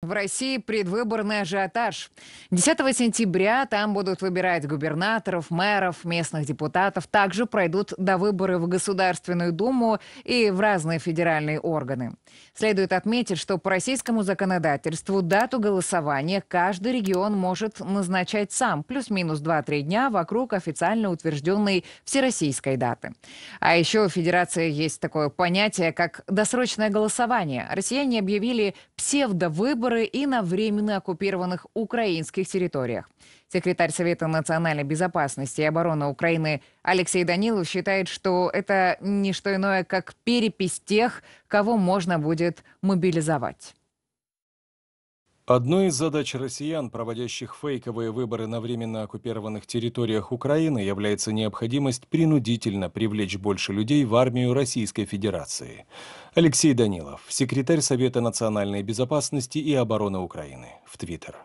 В России предвыборный ажиотаж. 10 сентября там будут выбирать губернаторов, мэров, местных депутатов. Также пройдут до довыборы в Государственную Думу и в разные федеральные органы. Следует отметить, что по российскому законодательству дату голосования каждый регион может назначать сам, плюс-минус 2-3 дня вокруг официально утвержденной всероссийской даты. А еще в Федерации есть такое понятие, как досрочное голосование. Россияне объявили псевдовыбор выборы и на временно оккупированных украинских территориях. Секретарь Совета национальной безопасности и обороны Украины Алексей Данилов считает, что это не что иное, как перепись тех, кого можно будет мобилизовать. Одной из задач россиян, проводящих фейковые выборы на временно оккупированных территориях Украины, является необходимость принудительно привлечь больше людей в армию Российской Федерации. Алексей Данилов, секретарь Совета национальной безопасности и обороны Украины, в Твиттер.